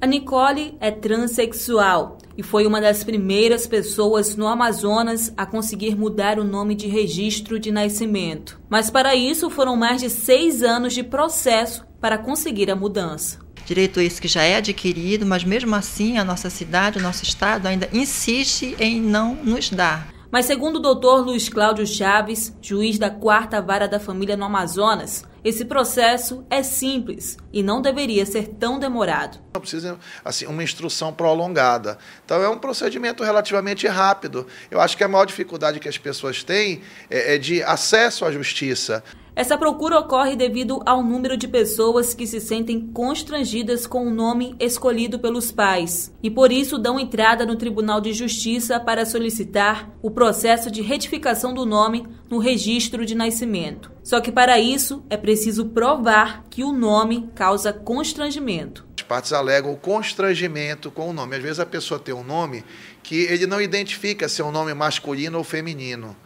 A Nicole é transexual e foi uma das primeiras pessoas no Amazonas a conseguir mudar o nome de registro de nascimento. Mas para isso foram mais de seis anos de processo para conseguir a mudança. Direito esse que já é adquirido, mas mesmo assim a nossa cidade, o nosso estado ainda insiste em não nos dar. Mas segundo o doutor Luiz Cláudio Chaves, juiz da quarta vara da família no Amazonas, esse processo é simples e não deveria ser tão demorado. Não precisa assim, uma instrução prolongada. Então é um procedimento relativamente rápido. Eu acho que a maior dificuldade que as pessoas têm é, é de acesso à justiça. Essa procura ocorre devido ao número de pessoas que se sentem constrangidas com o nome escolhido pelos pais e por isso dão entrada no Tribunal de Justiça para solicitar o processo de retificação do nome no registro de nascimento. Só que para isso é preciso provar que o nome causa constrangimento. As partes alegam o constrangimento com o nome. Às vezes a pessoa tem um nome que ele não identifica se é um nome masculino ou feminino.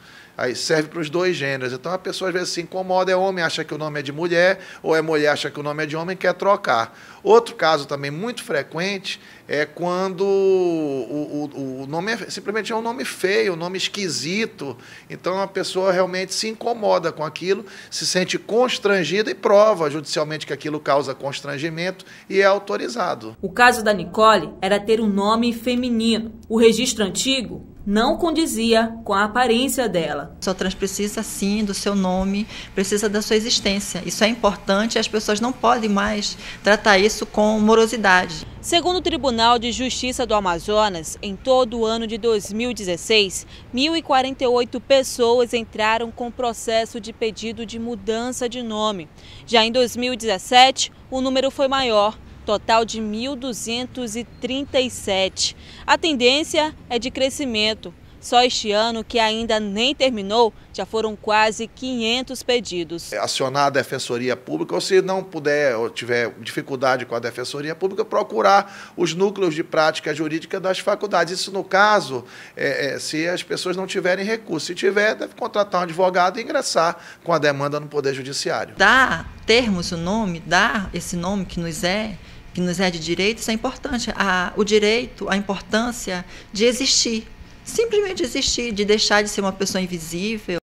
Aí serve para os dois gêneros. Então a pessoa às vezes se incomoda, é homem, acha que o nome é de mulher, ou é mulher, acha que o nome é de homem, quer trocar. Outro caso também muito frequente é quando o, o, o nome é, simplesmente é um nome feio, um nome esquisito. Então a pessoa realmente se incomoda com aquilo, se sente constrangida e prova judicialmente que aquilo causa constrangimento e é autorizado. O caso da Nicole era ter um nome feminino. O registro antigo não condizia com a aparência dela. Só trans precisa sim do seu nome, precisa da sua existência. Isso é importante e as pessoas não podem mais tratar isso com morosidade. Segundo o Tribunal de Justiça do Amazonas, em todo o ano de 2016, 1.048 pessoas entraram com processo de pedido de mudança de nome. Já em 2017, o número foi maior, total de 1.237. A tendência é de crescimento. Só este ano, que ainda nem terminou, já foram quase 500 pedidos. Acionar a Defensoria Pública, ou se não puder ou tiver dificuldade com a Defensoria Pública, procurar os núcleos de prática jurídica das faculdades. Isso no caso, é, é, se as pessoas não tiverem recurso. Se tiver, deve contratar um advogado e ingressar com a demanda no Poder Judiciário. Dá termos o nome, dá esse nome que nos é que nos é de direitos, é importante. A, o direito, a importância de existir. Simplesmente existir, de deixar de ser uma pessoa invisível,